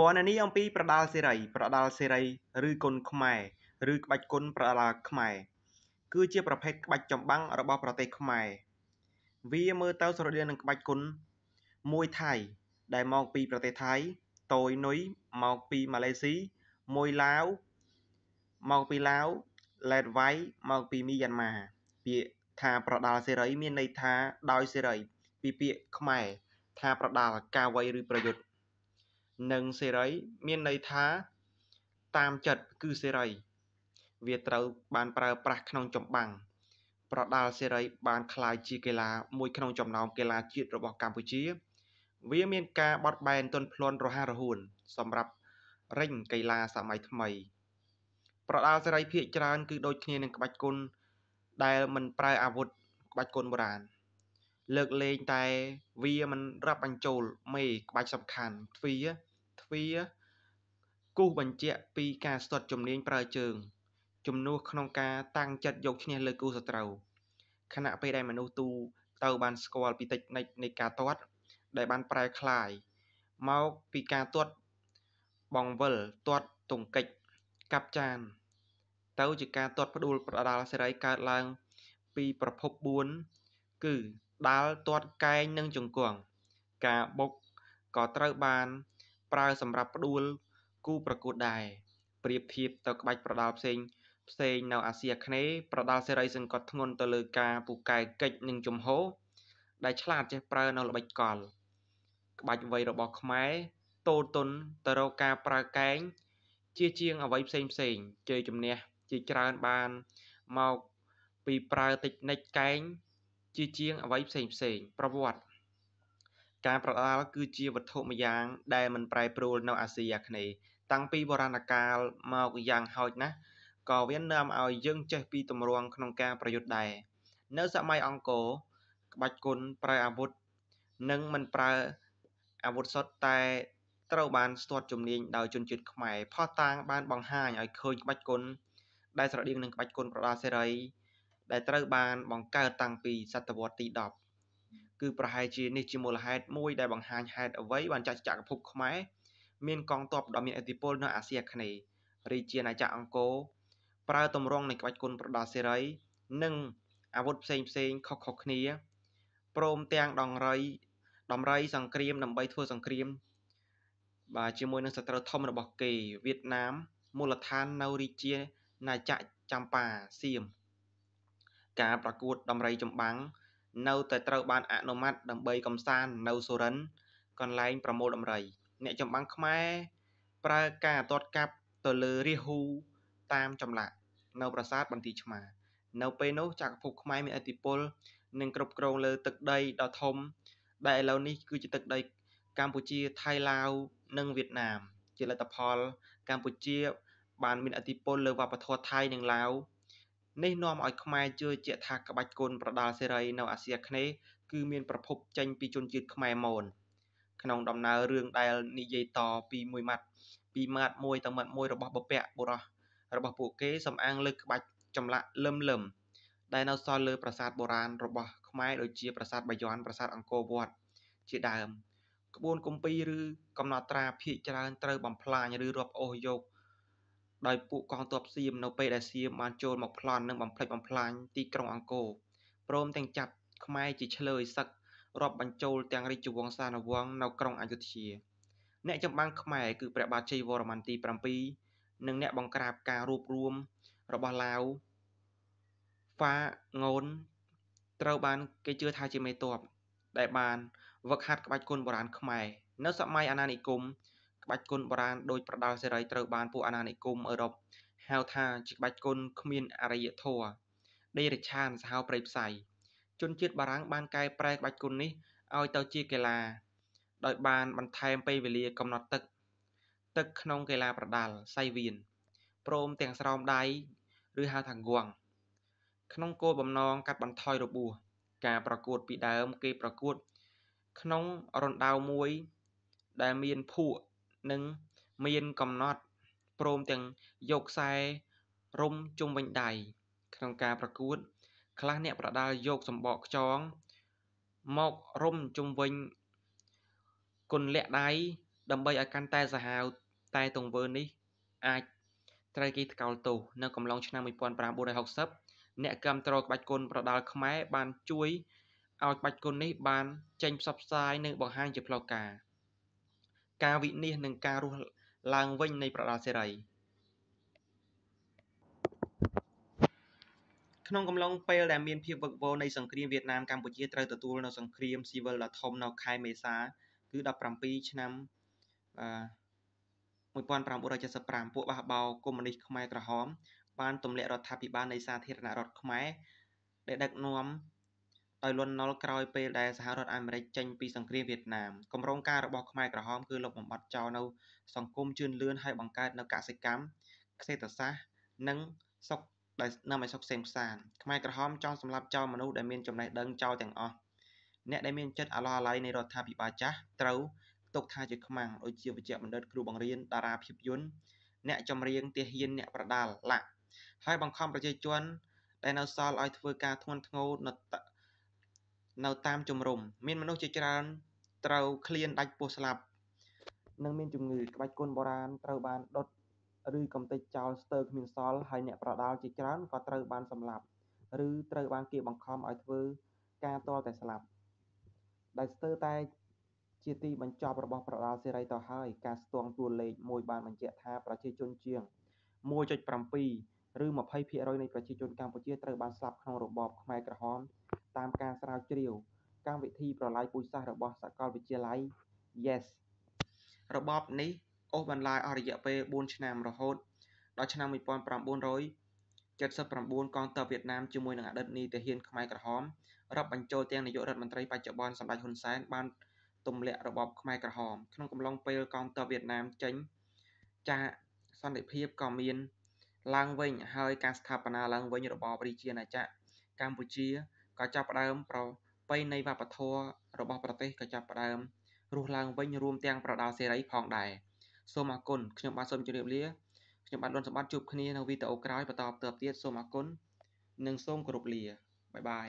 ពណ៌នេះអំពីប្រដាល់សេរី ប្រដាល់សេរីឬគុនខ្មែរឬក្បាច់គុនប្រដាល់ខ្មែរគឺជាប្រភេទក្បាច់ចម្បាំងរបស់ប្រទេសខ្មែរវាមើលទៅស្រដៀងនឹងក្បាច់គុនមួយថៃដែលមកពីប្រទេសថៃតូយនុយមកពីម៉ាឡេស៊ីមួយឡាវមកពីឡាវឡេតវ៉ៃមកពីមីយ៉ាន់ម៉ាពាក្យថាប្រដាល់សេរី មានន័យថាដោយសេរីពីពាក្យខ្មែរថាប្រដាល់ការវៃឬប្រយុទ្ធនិងសេរីមានន័យថា តាមចិត្តគឺសេរី វាត្រូវបានប្រើប្រាស់ក្នុងចម្បាំងប្រដាល់សេរីបានក្លាយជាកីឡាមួយក្នុងចំណោមកីឡាជាតិរបស់កម្ពុជា វាមានការបត់បែនទន់ភ្លន់រហ័សរហួនសម្រាប់រែងកីឡាសម័យថ្មី ប្រដាល់សេរីភាគច្រើនគឺដូចគ្នានឹងក្បាច់គុន ដែលមិនប្រើអាវុធក្បាច់គុនបុរាណលើកលែងតែវាមិនរាប់បញ្ចូលមេក្បាច់សំខាន់ទ្វាទ្វារគូសបញ្ជាក់ពីការស្ទាត់ជំនាញប្រើជើង ជំនួសក្នុងការតាំងចិត្តយកឈ្នះលើគូសត្រូវខណៈពេលដែលមនុស្សទូទៅបានស្គាល់ពីតិចនិចនៃការទាត់ ដែលបានប្រែក្លាយមកពីការទាត់បងវិលទាត់ទង្គិចកាប់ចានទៅជាការទាត់ផ្ដួលប្រដាល់សេរីកើតឡើង ពីប្រភព4គឺដាល់ទាត់កែងនិងជង្គង់ការបុកក៏ត្រូវបានប្រើសម្រាប់ផ្ដួលគូប្រកួតដែរប្រៀបធៀបទៅក្បាច់ប្រដាល់ផ្សេងផ្សេងនៅអាស៊ីអាគ្នេយ៍ប្រដាល់សេរីសង្កត់ធ្ងន់ទៅលើការពូកែកិច្ចនិងជំហរដែលឆ្លាតចេះប្រើនៅល្បិចកល ក្បាច់វ័យរបស់ខ្មែរតូតុនទៅរកការប្រើកែងជាជាងអ្វីផ្សេងផ្សេងជ័យជំនះជាច្រើនបានមកពីប្រើតិចនិចកែងជាជាងអ្វីផ្សេងផ្សេងប្រវត្តិការប្រដាល់គឺជាវត្ថុម្យ៉ាងដែលមិនប្រែប្រួលនៅអាស៊ីអាគ្នេយ៍តាំងពីបុរាណកាលមកយ៉ាងហោចណាស់ក៏វានាំឲ្យយើងចេះពីទម្រង់ក្នុងការប្រយុទ្ធដែរនៅសម័យអង្គរក្បាច់គុនប្រើអាវុធនិងមិនប្រើអាវុធសុទ្ធតែត្រូវបានស្ទាត់ជំនាញដោយជនជាតិខ្មែរផោះតាងបានបង្ហាញឲ្យឃើញក្បាច់គុនដែលស្រដៀងនឹងក្បាច់គុនប្រដាល់សេរីដែលត្រូវបានបង្កើតតាំងពីសតវត្សទី10គឺប្រហែលជានេះជាមូលហេតុមួយដែលបង្ហាញហេតុអ្វីបានចាក់ចក្រភពខ្មែរមានកងទ័ពដ៏មានឥទ្ធិពល នៅអាស៊ីអាគ្នេយ៍រាជាណាចក្រអង្គរប្រើទម្រង់នៃក្បាច់គុណប្រដាល់សេរីនិងអាវុធផ្សេងផ្សេងខុសៗគ្នាព្រមទាំងដងរីដំរីសង្គ្រាមដើម្បីធ្វើសង្គ្រាម បាទជាមួយនឹងសត្រូវធំរបស់គេវៀតណាមមូលដ្ឋាននៅរាជាណាចក្រចម្ប៉ាសៀមការប្រកួតដំរីចម្បាំងនៅតែត្រូវបានអនុម័តដើម្បីកម្សាន្តនៅសុរិន្ទកន្លែងប្រមូលដំរី អ្នកចម្បាំងខ្មែរប្រើការអទាត់កាប់ទៅលើរាហូតាមចម្លាក់នៅប្រាសាទបន្ទាយឆ្មារនៅពេលនោះចក្រភពខ្មែរមានឥទ្ធិពលនិងគ្រប់គ្រងលើទឹកដីដ៏ធំដែលឥឡូវនេះគឺជាទឹកដីកម្ពុជាថៃឡាវនិងវៀតណាម ជាលទ្ធផលកម្ពុជាបានមានឥទ្ធិពលលើវប្បធម៌ថៃនិងឡាវនេះនាំឲ្យខ្មែរជឿជាក់ថាក្បាច់គុនប្រដាល់សេរីនៅអាស៊ីអាគ្នេយ៍គឺមានប្រភពចេញពីជនជាតិខ្មែរមនក្នុងដំណើររឿងដែលនិយាយតពីមួយម៉ាត់ពីម៉ាត់មួយទៅម៉ាត់មួយរបស់បពៈបុរសរបស់ពួកគេសំអាងលើក្បាច់ចម្លាក់លឹមលឹមដែលនៅសល់លើប្រាសាទបុរាណរបស់ខ្មែរដូចជាប្រាសាទបាយ័នប្រាសាទអង្គរវត្តជាដើម ក្បួនគម្ពីរឬកំណត់ត្រាភាកច្រើនត្រូវបំផ្លាញឬរាប់អូសយកដោយពួកកងទ័ពសៀមនៅពេលដែលសៀមបានចូលមកប្លន់និងបំផ្លិចបំផ្លាញទីក្រុងអង្គរព្រមទាំងចាប់ខ្មែរជាឆ្លើយសឹករាប់បញ្ចូលទាំងរាជវង្សានុវង្សនៅក្រុងអយុធ្យាអ្នកចម្បាំងខ្មែរគឺព្រះបាទជ័យវរ្ម័នទី7និងអ្នកបង្ក្រាបការរួបរួមរបស់ឡាវហ្វាងូនត្រូវបាន គេជឿថាជាមេតបដែលបានវឹកហាត់ក្បាច់គុនបុរាណខ្មែរនៅសម័យអាណានិគមក្បាច់គុនបុរាណដូចប្រដាល់សេរីត្រូវបានពួកអាណានិគមអឺរ៉ុបហៅថាជាក្បាច់គុនគ្មានអរិយធម៌ដេរិឆានសហប្រៃផ្សៃជនជាតិបារាំងបានកែប្រែក្បាច់គុននេះឲ្យទៅជាកីឡាដោយបានបន្ថែមពេលវេលាកំណត់ទឹកទឹកក្នុងកីឡាប្រដាល់សៃវៀនព្រមទាំងស្រោមដៃឬហៅថាងងក្នុងគោលបំណងកាត់បន្ថយរបួសការប្រកួតពីដើមគេប្រកួតក្នុងរណ្ដៅមួយ ដែលមានភក់និងមានកំណត់ព្រមទាំងយកខ្សែរុំជុំវិញដៃក្នុងការប្រកួតខ្លះអ្នកប្រដាល់យកសម្បកខ្យងមករុំជុំវិញគុណលាក់ដៃដើម្បីឲ្យកាន់តែសាហាវតែទង្វើនេះអាចត្រូវគេថ្កោលទោសនៅកំឡុងឆ្នាំ1960អ្នកគាំទ្រក្បាច់គុណប្រដាល់ខ្មែរបានជួយឲ្យក្បាច់គុណនេះបានចេញផ្សព្វផ្សាយនិងបង្ហាញជាផ្លូវការ។ការវិនិច្ឆ័យនិង ការរស់ឡើងវិញនៃប្រដាល់សេរីក្នុងកំឡុងពេលដែលមានភាពវឹកវរនៃសង្គ្រាមវៀតណាមកម្ពុជាត្រូវទទួលនៅសង្គ្រាមស៊ីវិលដ៏ធំ នៅខែមេសា គឺ17ឆ្នាំ1975ពួកបះបោកុម្មុយនីសខ្មែរក្រហម បានទម្លាក់រដ្ឋាភិបាលនៃសាធារណរដ្ឋខ្មែរ ដែលដឹកនាំដោយលន់នល់ក្រោយពេលដែលសហរដ្ឋអាមេរិកចេញពីសង្គ្រាមវៀតណាមគម្រោងការរបស់ខ្មែរក្រហមគឺលុបបំបាត់ចោលនៅសង្គមជឿនលឿនហើយបង្កើតនៅកសិកម្មសេដ្ឋសាស្ត្រនិងសុខដែលនាំឲ្យសុខសេងផ្សានខ្មែរក្រហមចង់សម្លាប់ចោលមនុស្សដែលមានចំណេះដឹងចោលទាំងអស់អ្នកដែលមានចិត្តអាឡោះអាល័យនៃរដ្ឋាភិបាលចាស់ត្រូវទុកថាជាខ្មាំងដូចជាវេជ្ជបណ្ឌិតគ្រូបង្រៀនតារាភាពយន្តអ្នកចម្រៀងទាហានអ្នកប្រដាល់ឡាក់ហើយបង្ខំប្រជាជនដែលនៅសល់ឲ្យធ្វើការធ្ងន់ធ្ងរនៅនៅតាមជំរំមានមនុស្សជាច្រើនត្រូវឃ្លានដាច់ពោះស្លាប់ និងមានជំងឺក្បាច់គុណបុរាណត្រូវបានដុតឬកំទេចចោលស្ទើរគ្មានសល់ហើយអ្នកប្រដាល់ជាច្រើនក៏ត្រូវបានសម្លាប់ឬត្រូវបានគេបង្ខំឲ្យធ្វើការទាល់តែស្លាប់ដែលស្ទើរតែជាទីបញ្ចប់របស់ប្រដាល់សេរីទៅហើយការស្ទង់តួលេខមួយបានបញ្ជាក់ថាប្រជាជនជាង1.7ឬ20%នៃប្រជាជនកម្ពុជាត្រូវបានស្លាប់ក្នុងរបបខ្មែរក្រហមតាមការស្រាវជ្រាវកម្មវិធីប្រឡាយពូជសាសន៍របស់សាកលវិទ្យាល័យ Yale របបនេះអូសបន្លាយអស់រយៈពេល4ឆ្នាំរហូត ដល់ឆ្នាំ1979កងទ័ពវៀតណាមជាមួយនឹងអតីតនាយទាហានខ្មែរក្រហមរាប់បញ្ចូលទាំងនាយករដ្ឋមន្ត្រីបច្ចុប្បន្នសម្ដេចហ៊ុនសែនបានទម្លាក់របបខ្មែរក្រហម ក្នុងកំឡុងពេលកងទ័ពវៀតណាមចេញចាកសន្តិភាពក៏មាន ឡើងវិញ ហើយ ការស្ថាបនាឡើងវិញរបបរាជាណាចក្រកម្ពុជាក៏ចាប់ផ្ដើម ប្រពៃណីវប្បធម៌របស់ប្រទេសក៏ចាប់ផ្ដើមរស់ឡើងវិញរួមទាំងប្រដៅសេរីផងដែរសូមអរគុណខ្ញុំបាទសូមជម្រាបលា ខ្ញុំបាទលន់សម្បត្តិជួបគ្នានៅវីដេអូក្រោយបន្តទៅទៀតសូមអរគុណនិងសូមគោរពលាបាយបាយ